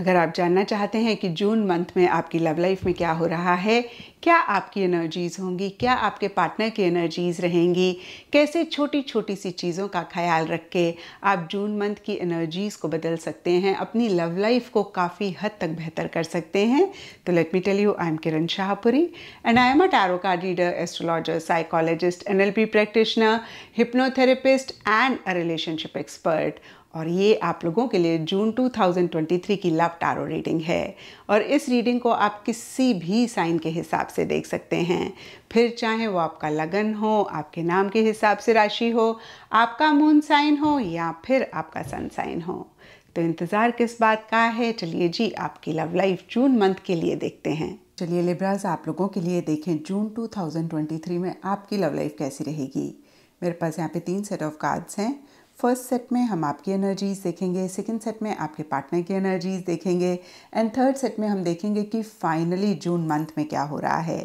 अगर आप जानना चाहते हैं कि जून मंथ में आपकी लव लाइफ में क्या हो रहा है क्या आपकी एनर्जीज होंगी क्या आपके पार्टनर की एनर्जीज रहेंगी कैसे छोटी छोटी सी चीज़ों का ख्याल रख के आप जून मंथ की एनर्जीज को बदल सकते हैं अपनी लव लाइफ को काफ़ी हद तक बेहतर कर सकते हैं तो let me tell you I am Kiran Shahpuri and I am a tarot card reader astrologer psychologist N practitioner hypnotherapist and a relationship expert और ये आप लोगों के लिए जून 2023 की लव टारो रीडिंग है और इस रीडिंग को आप किसी भी साइन के हिसाब से देख सकते हैं फिर चाहे वो आपका लगन हो आपके नाम के हिसाब से राशि हो आपका मून साइन हो या फिर आपका सन साइन हो तो इंतज़ार किस बात का है चलिए जी आपकी लव लाइफ जून मंथ के लिए देखते हैं चलिए लिब्राज आप लोगों के लिए देखें जून 2023 में आपकी लव लाइफ कैसी रहेगी मेरे पास यहाँ पे तीन सेट ऑफ कार्ड्स हैं फर्स्ट सेट में हम आपकी एनर्जीज देखेंगे सेकेंड सेट में आपके पार्टनर की एनर्जीज देखेंगे एंड थर्ड सेट में हम देखेंगे कि फाइनली जून मंथ में क्या हो रहा है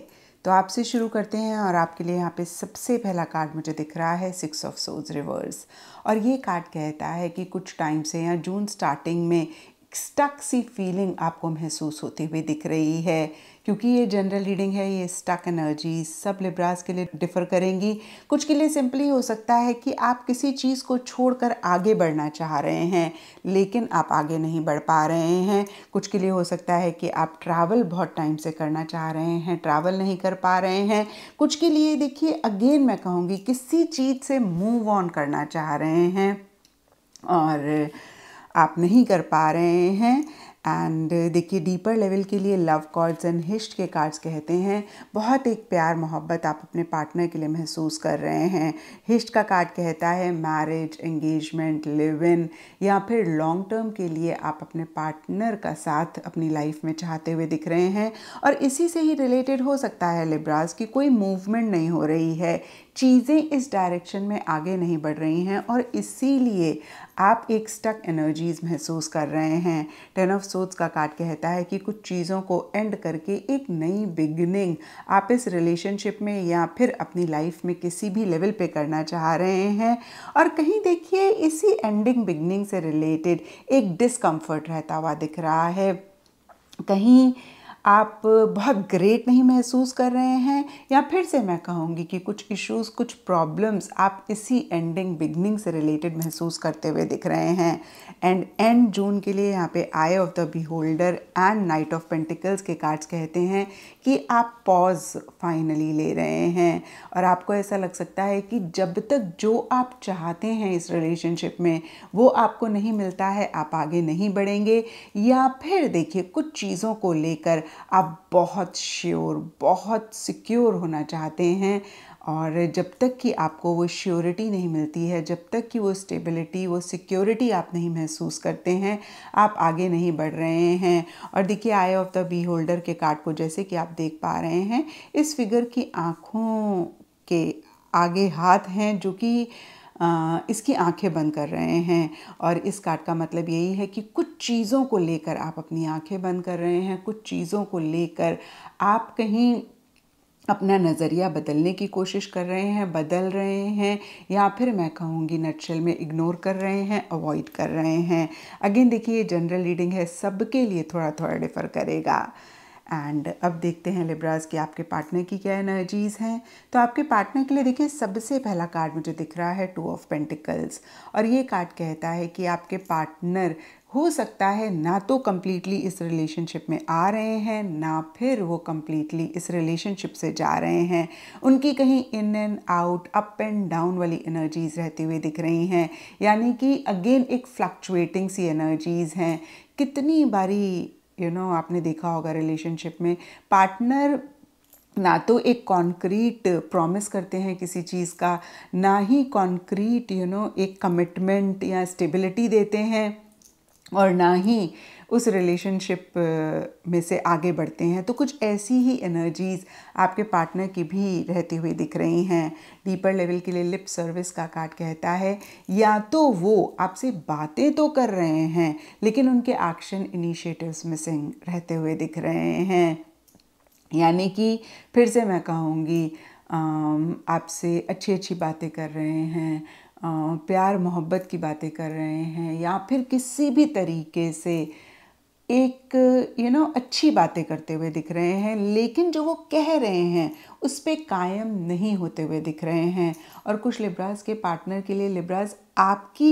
तो आपसे शुरू करते हैं और आपके लिए यहाँ पे सबसे पहला कार्ड मुझे दिख रहा है सिक्स ऑफ सोज रिवर्स और ये कार्ड कहता है कि कुछ टाइम से या जून स्टार्टिंग में स्टक सी फीलिंग आपको महसूस होती हुई दिख रही है क्योंकि ये जनरल रीडिंग है ये स्टक एनर्जी सब लिब्रास के लिए डिफ़र करेंगी कुछ के लिए सिंपली हो सकता है कि आप किसी चीज़ को छोड़कर आगे बढ़ना चाह रहे हैं लेकिन आप आगे नहीं बढ़ पा रहे हैं कुछ के लिए हो सकता है कि आप ट्रैवल बहुत टाइम से करना चाह रहे हैं ट्रैवल नहीं कर पा रहे हैं कुछ के लिए देखिए अगेन मैं कहूँगी किसी चीज़ से मूव ऑन करना चाह रहे हैं और आप नहीं कर पा रहे हैं एंड देखिए डीपर लेवल के लिए लव कार्ड्स एंड हिस्ट के कार्ड्स कहते हैं बहुत एक प्यार मोहब्बत आप अपने पार्टनर के लिए महसूस कर रहे हैं हिस्ट का कार्ड कहता है मैरिज एंगेजमेंट लिव इन या फिर लॉन्ग टर्म के लिए आप अपने पार्टनर का साथ अपनी लाइफ में चाहते हुए दिख रहे हैं और इसी से ही रिलेटेड हो सकता है लिब्रास की कोई मूवमेंट नहीं हो रही है चीज़ें इस डायरेक्शन में आगे नहीं बढ़ रही हैं और इसीलिए आप एक स्टक एनर्जीज महसूस कर रहे हैं टेन ऑफ सोच का कार्ड कहता है कि कुछ चीज़ों को एंड करके एक नई बिगनिंग आप इस रिलेशनशिप में या फिर अपनी लाइफ में किसी भी लेवल पे करना चाह रहे हैं और कहीं देखिए इसी एंडिंग बिगनिंग से रिलेटेड एक डिसकम्फर्ट रहता हुआ दिख रहा है कहीं आप बहुत ग्रेट नहीं महसूस कर रहे हैं या फिर से मैं कहूँगी कि कुछ इश्यूज कुछ प्रॉब्लम्स आप इसी एंडिंग बिगनिंग से रिलेटेड महसूस करते हुए दिख रहे हैं एंड एंड जून के लिए यहाँ पे eye of the beholder and knight of pentacles के कार्ड्स कहते हैं कि आप पॉज फाइनली ले रहे हैं और आपको ऐसा लग सकता है कि जब तक जो आप चाहते हैं इस रिलेशनशिप में वो आपको नहीं मिलता है आप आगे नहीं बढ़ेंगे या फिर देखिए कुछ चीज़ों को लेकर आप बहुत श्योर बहुत सिक्योर होना चाहते हैं और जब तक कि आपको वो श्योरिटी नहीं मिलती है जब तक कि वो स्टेबिलिटी वो सिक्योरिटी आप नहीं महसूस करते हैं आप आगे नहीं बढ़ रहे हैं और देखिए eye of the beholder के कार्ड को जैसे कि आप देख पा रहे हैं इस फिगर की आँखों के आगे हाथ हैं जो कि इसकी आंखें बंद कर रहे हैं और इस कार्ड का मतलब यही है कि कुछ चीज़ों को लेकर आप अपनी आंखें बंद कर रहे हैं कुछ चीज़ों को लेकर आप कहीं अपना नज़रिया बदलने की कोशिश कर रहे हैं बदल रहे हैं या फिर मैं कहूँगी नटशल में इग्नोर कर रहे हैं अवॉइड कर रहे हैं अगेन देखिए ये जनरल रीडिंग है सबके लिए थोड़ा थोड़ा डिफ़र करेगा एंड अब देखते हैं लिब्राज की आपके पार्टनर की क्या एनर्जीज़ हैं तो आपके पार्टनर के लिए देखिए सबसे पहला कार्ड मुझे दिख रहा है टू ऑफ पेंटिकल्स और ये कार्ड कहता है कि आपके पार्टनर हो सकता है ना तो कम्प्लीटली इस रिलेशनशिप में आ रहे हैं ना फिर वो कम्प्लीटली इस रिलेशनशिप से जा रहे हैं उनकी कहीं in and out up and down वाली एनर्जीज़ रहती हुई दिख रही हैं यानी कि अगेन एक फ्लक्चुएटिंग सी एनर्जीज़ हैं कितनी बारी यू you नो know, आपने देखा होगा रिलेशनशिप में पार्टनर ना तो एक कॉन्क्रीट प्रॉमिस करते हैं किसी चीज़ का ना ही कॉन्क्रीट यू नो एक कमिटमेंट या स्टेबिलिटी देते हैं और ना ही उस रिलेशनशिप में से आगे बढ़ते हैं तो कुछ ऐसी ही एनर्जीज़ आपके पार्टनर की भी रहती हुई दिख रही हैं डीपर लेवल के लिए लिप सर्विस का कार्ड कहता है या तो वो आपसे बातें तो कर रहे हैं लेकिन उनके एक्शन इनिशिएटिव्स मिसिंग रहते हुए दिख रहे हैं यानी कि फिर से मैं कहूँगी आपसे अच्छी अच्छी बातें कर रहे हैं प्यार मोहब्बत की बातें कर रहे हैं या फिर किसी भी तरीके से एक यू you नो know, अच्छी बातें करते हुए दिख रहे हैं लेकिन जो वो कह रहे हैं उस पर कायम नहीं होते हुए दिख रहे हैं और कुछ लिब्राज के पार्टनर के लिए लिब्राज आपके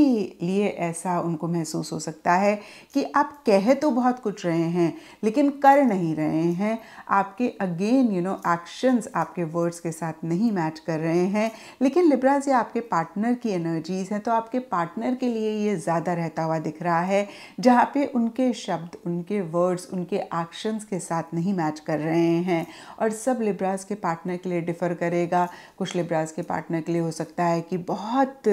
लिए ऐसा उनको महसूस हो सकता है कि आप कह तो बहुत कुछ रहे हैं लेकिन कर नहीं रहे हैं आपके अगेन यू नो एक्शंस आपके वर्ड्स के साथ नहीं मैच कर रहे हैं लेकिन लिब्राज ये आपके पार्टनर की एनर्जीज़ हैं तो आपके पार्टनर के लिए ये ज़्यादा रहता हुआ दिख रहा है जहाँ पे उनके शब्द उनके वर्ड्स उनके एक्शंस के साथ नहीं मैच कर रहे हैं और सब लिब्राज के पार्टनर पार्टनर के लिए डिफ़र करेगा कुछ लिब्राज के पार्टनर के लिए हो सकता है कि बहुत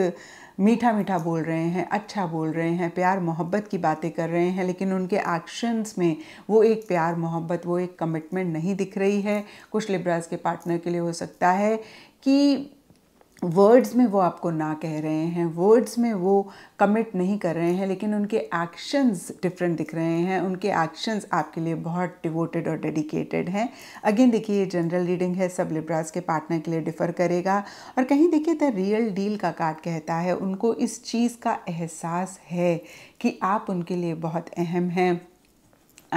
मीठा मीठा बोल रहे हैं अच्छा बोल रहे हैं प्यार मोहब्बत की बातें कर रहे हैं लेकिन उनके एक्शंस में वो एक प्यार मोहब्बत वो एक कमिटमेंट नहीं दिख रही है कुछ लिब्राज के पार्टनर के लिए हो सकता है कि वर्ड्स में वो आपको ना कह रहे हैं वर्ड्स में वो कमिट नहीं कर रहे हैं लेकिन उनके एक्शंस डिफरेंट दिख रहे हैं उनके एक्शंस आपके लिए बहुत डिवोटेड और डेडिकेटेड हैं अगेन देखिए ये जनरल रीडिंग है सब लिब्रास के पार्टनर के लिए डिफ़र करेगा और कहीं देखिए द रियल डील का कार्ड कहता है उनको इस चीज़ का एहसास है कि आप उनके लिए बहुत अहम हैं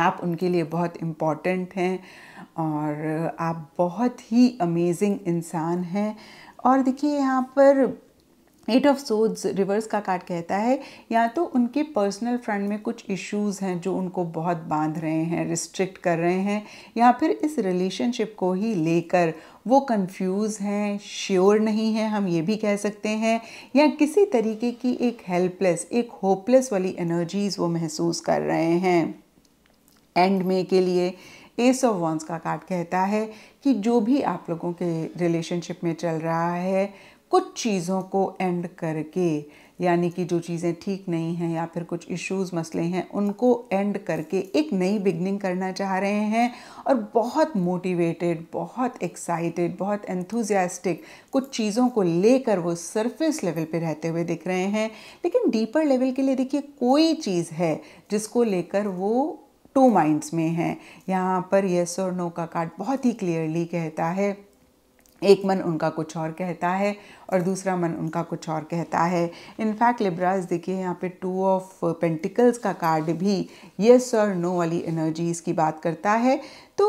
आप उनके लिए बहुत इम्पॉर्टेंट हैं और आप बहुत ही अमेजिंग इंसान हैं और देखिए यहाँ पर एट ऑफ सोड्स रिवर्स का कार्ड कहता है या तो उनके पर्सनल फ्रंट में कुछ इश्यूज हैं जो उनको बहुत बांध रहे हैं रिस्ट्रिक्ट कर रहे हैं या फिर इस रिलेशनशिप को ही लेकर वो कंफ्यूज हैं श्योर नहीं है हम ये भी कह सकते हैं या किसी तरीके की एक हेल्पलेस एक होपलेस वाली एनर्जीज वो महसूस कर रहे हैं एंड में के लिए एस ऑफ वॉन्स का कार्ड कहता है कि जो भी आप लोगों के रिलेशनशिप में चल रहा है कुछ चीज़ों को एंड करके यानी कि जो चीज़ें ठीक नहीं हैं या फिर कुछ इश्यूज मसले हैं उनको एंड करके एक नई बिगनिंग करना चाह रहे हैं और बहुत मोटिवेटेड बहुत एक्साइटेड बहुत एंथुजियास्टिक कुछ चीज़ों को लेकर वो सरफेस लेवल पे रहते हुए दिख रहे हैं लेकिन डीपर लेवल के लिए देखिए कोई चीज़ है जिसको लेकर वो टू माइंड्स में हैं यहाँ पर येस और नो का कार्ड बहुत ही क्लियरली कहता है एक मन उनका कुछ और कहता है और दूसरा मन उनका कुछ और कहता है इनफैक्ट लिब्राज देखिए यहाँ पे टू ऑफ पेंटिकल्स का कार्ड भी येस और नो वाली एनर्जीज की बात करता है तो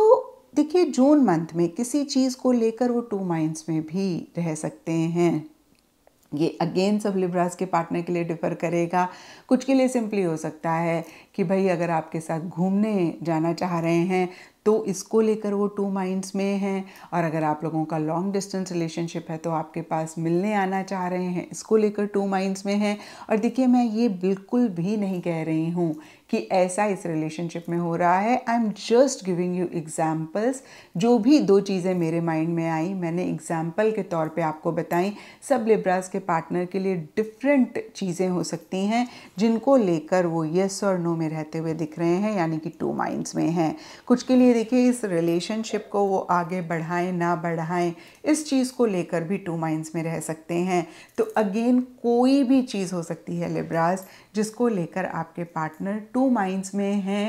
देखिए जून मंथ में किसी चीज़ को लेकर वो टू माइंड्स में भी रह सकते हैं ये अगेन सब लिब्रास के पार्टनर के लिए डिफर करेगा कुछ के लिए सिंपली हो सकता है कि भाई अगर आपके साथ घूमने जाना चाह रहे हैं तो इसको लेकर वो टू माइंड्स में हैं और अगर आप लोगों का लॉन्ग डिस्टेंस रिलेशनशिप है तो आपके पास मिलने आना चाह रहे हैं इसको लेकर टू माइंड्स में हैं और देखिए मैं ये बिल्कुल भी नहीं कह रही हूँ कि ऐसा इस रिलेशनशिप में हो रहा है I am just giving you examples जो भी दो चीज़ें मेरे माइंड में आई मैंने एग्जाम्पल के तौर पे आपको बताई सब लिब्रास के पार्टनर के लिए डिफरेंट चीज़ें हो सकती हैं जिनको लेकर वो येस और नो में में रहते हुए दिख रहे हैं यानी कि टू माइंड्स में हैं कुछ के लिए देखिए इस रिलेशनशिप को वो आगे बढ़ाएं ना बढ़ाएं इस चीज़ को लेकर भी टू माइंड्स में रह सकते हैं तो अगेन कोई भी चीज़ हो सकती है लिब्रास जिसको लेकर आपके पार्टनर टू माइंड्स में हैं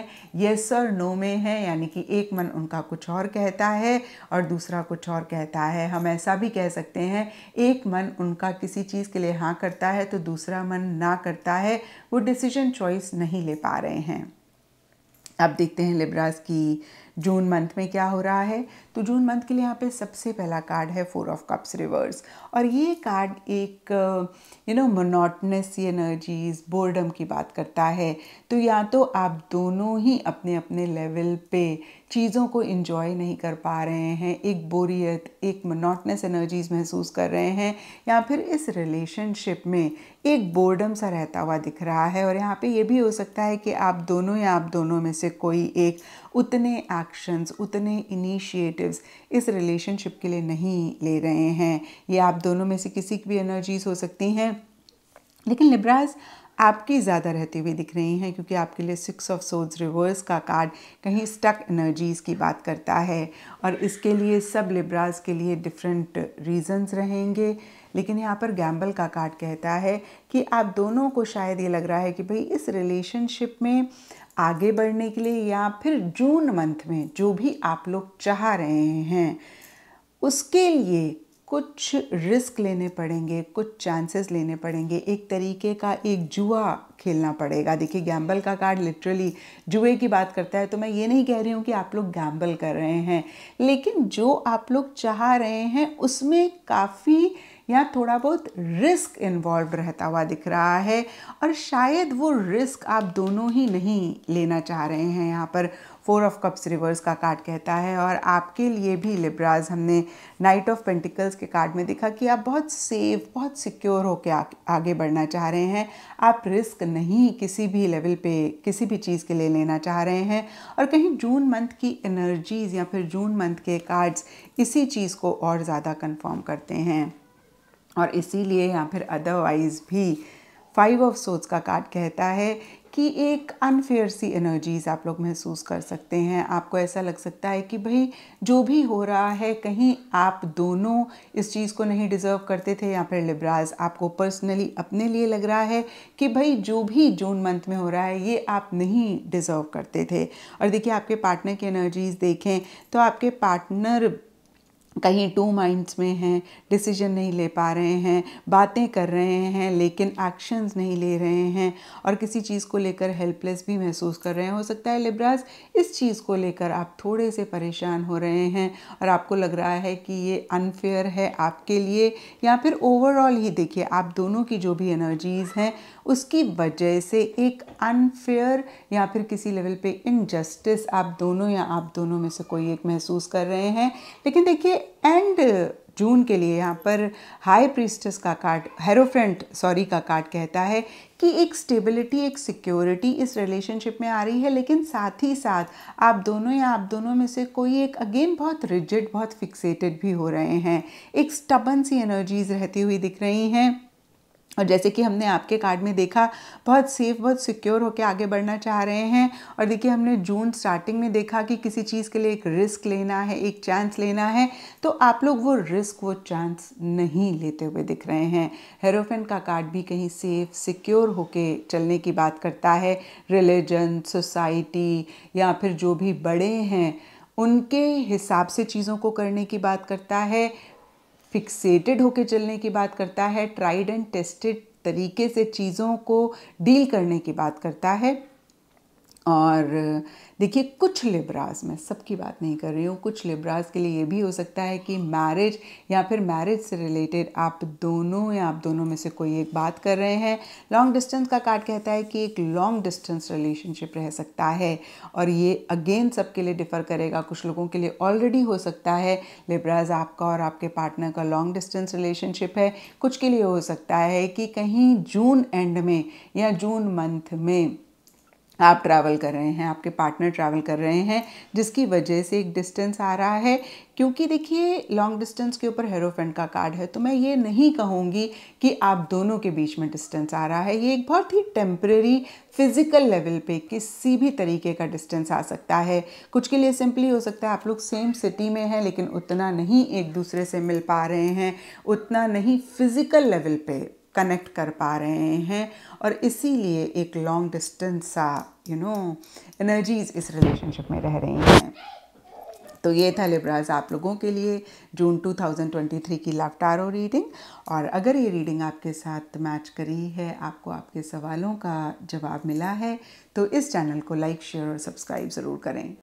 येस और नो में हैं यानी कि एक मन उनका कुछ और कहता है और दूसरा कुछ और कहता है हम ऐसा भी कह सकते हैं एक मन उनका किसी चीज़ के लिए हाँ करता है तो दूसरा मन ना करता है वो डिसीजन चॉइस नहीं ले पा रहे रहे हैं अब देखते हैं लिब्रास की जून मंथ में क्या हो रहा है तो जून मंथ के लिए यहाँ पे सबसे पहला कार्ड है फोर ऑफ कप्स रिवर्स और ये कार्ड एक you know monotonous energies boredom की बात करता है तो या तो आप दोनों ही अपने अपने लेवल पे चीज़ों को इन्जॉय नहीं कर पा रहे हैं एक बोरियत एक मनोटनेस एनर्जीज़ महसूस कर रहे हैं या फिर इस रिलेशनशिप में एक बोर्डम सा रहता हुआ दिख रहा है और यहाँ पे ये भी हो सकता है कि आप दोनों या आप दोनों में से कोई एक उतने एक्शंस उतने इनिशिएटिव्स इस रिलेशनशिप के लिए नहीं ले रहे हैं ये आप दोनों में से किसी की भी एनर्जीज़ हो सकती हैं लेकिन लिब्राज आपकी ज़्यादा रहती हुई दिख रही हैं क्योंकि आपके लिए सिक्स ऑफ सोर्ड्स रिवर्स का कार्ड कहीं स्टक एनर्जीज़ की बात करता है और इसके लिए सब लिब्राज के लिए डिफरेंट रीजंस रहेंगे लेकिन यहाँ पर गैम्बल का कार्ड कहता है कि आप दोनों को शायद ये लग रहा है कि भाई इस रिलेशनशिप में आगे बढ़ने के लिए या फिर जून मंथ में जो भी आप लोग चाह रहे हैं उसके लिए कुछ रिस्क लेने पड़ेंगे कुछ चांसेस लेने पड़ेंगे एक तरीके का एक जुआ खेलना पड़ेगा देखिए गैम्बल का कार्ड लिटरली जुए की बात करता है तो मैं ये नहीं कह रही हूँ कि आप लोग गैम्बल कर रहे हैं लेकिन जो आप लोग चाह रहे हैं उसमें काफ़ी या थोड़ा बहुत रिस्क इन्वॉल्व रहता हुआ दिख रहा है और शायद वो रिस्क आप दोनों ही नहीं लेना चाह रहे हैं यहाँ पर फोर ऑफ कप्स रिवर्स का कार्ड कहता है और आपके लिए भी लिब्राज हमने नाइट ऑफ पेंटिकल्स के कार्ड में देखा कि आप बहुत सेफ बहुत सिक्योर होकर आगे बढ़ना चाह रहे हैं आप रिस्क नहीं किसी भी लेवल पे किसी भी चीज़ के लिए लेना चाह रहे हैं और कहीं जून मंथ की एनर्जीज़ या फिर जून मंथ के कार्ड्स इसी चीज़ को और ज़्यादा कन्फर्म करते हैं और इसीलिए या फिर अदरवाइज़ भी फाइव ऑफ सोच का कार्ड कहता है कि एक अनफेयर सी एनर्जीज़ आप लोग महसूस कर सकते हैं आपको ऐसा लग सकता है कि भाई जो भी हो रहा है कहीं आप दोनों इस चीज़ को नहीं डिज़र्व करते थे या फिर लिब्राज आपको पर्सनली अपने लिए लग रहा है कि भाई जो भी जून मंथ में हो रहा है ये आप नहीं डिज़र्व करते थे और देखिए आपके पार्टनर की एनर्जीज़ देखें तो आपके पार्टनर कहीं टू माइंड्स में हैं डिसीजन नहीं ले पा रहे हैं बातें कर रहे हैं लेकिन एक्शंस नहीं ले रहे हैं और किसी चीज़ को लेकर हेल्पलेस भी महसूस कर रहे हैं हो सकता है लिब्रास इस चीज़ को लेकर आप थोड़े से परेशान हो रहे हैं और आपको लग रहा है कि ये अनफेयर है आपके लिए या फिर ओवरऑल ही देखिए आप दोनों की जो भी एनर्जीज़ हैं उसकी वजह से एक अनफेयर या फिर किसी लेवल पे इनजस्टिस आप दोनों या आप दोनों में से कोई एक महसूस कर रहे हैं लेकिन देखिए एंड जून के लिए यहाँ पर हाई प्रिस्टस का कार्ड हेरोफ्रेंट सॉरी का कार्ड कहता है कि एक स्टेबिलिटी एक सिक्योरिटी इस रिलेशनशिप में आ रही है लेकिन साथ ही साथ आप दोनों या आप दोनों में से कोई एक अगेन बहुत रिजिड बहुत फिक्सेटेड भी हो रहे हैं एक स्टबन सी एनर्जीज रहती हुई दिख रही हैं और जैसे कि हमने आपके कार्ड में देखा बहुत सेफ बहुत सिक्योर होकर आगे बढ़ना चाह रहे हैं और देखिए हमने जून स्टार्टिंग में देखा कि किसी चीज़ के लिए एक रिस्क लेना है एक चांस लेना है तो आप लोग वो रिस्क वो चांस नहीं लेते हुए दिख रहे हैं हेरोफेन का कार्ड भी कहीं सेफ सिक्योर होके चलने की बात करता है रिलीजन सोसाइटी या फिर जो भी बड़े हैं उनके हिसाब से चीज़ों को करने की बात करता है फिक्सेटेड होकर चलने की बात करता है ट्राइड एंड टेस्टेड तरीके से चीज़ों को डील करने की बात करता है और देखिए कुछ लिब्राज में सबकी बात नहीं कर रही हूँ कुछ लिब्राज के लिए ये भी हो सकता है कि मैरिज या फिर मैरिज से रिलेटेड आप दोनों या आप दोनों में से कोई एक बात कर रहे हैं लॉन्ग डिस्टेंस का कार्ड कहता है कि एक लॉन्ग डिस्टेंस रिलेशनशिप रह सकता है और ये अगेन सबके लिए डिफ़र करेगा कुछ लोगों के लिए ऑलरेडी हो सकता है लिब्राज आपका और आपके पार्टनर का लॉन्ग डिस्टेंस रिलेशनशिप है कुछ के लिए हो सकता है कि कहीं जून एंड में या जून मंथ में आप ट्रैवल कर रहे हैं आपके पार्टनर ट्रैवल कर रहे हैं जिसकी वजह से एक डिस्टेंस आ रहा है क्योंकि देखिए लॉन्ग डिस्टेंस के ऊपर हेरोफ्रेंड का कार्ड है तो मैं ये नहीं कहूँगी कि आप दोनों के बीच में डिस्टेंस आ रहा है ये एक बहुत ही टेम्प्रेरी फिज़िकल लेवल पे किसी भी तरीके का डिस्टेंस आ सकता है कुछ के लिए सिंपली हो सकता है आप लोग सेम सिटी में हैं लेकिन उतना नहीं एक दूसरे से मिल पा रहे हैं उतना नहीं फिज़िकल लेवल पे कनेक्ट कर पा रहे हैं और इसीलिए एक लॉन्ग डिस्टेंस सा यू नो एनर्जीज इस रिलेशनशिप में रह रही हैं तो ये था लिब्राज आप लोगों के लिए जून 2023 की टारो रीडिंग और अगर ये रीडिंग आपके साथ मैच करी है आपको आपके सवालों का जवाब मिला है तो इस चैनल को लाइक शेयर और सब्सक्राइब ज़रूर करें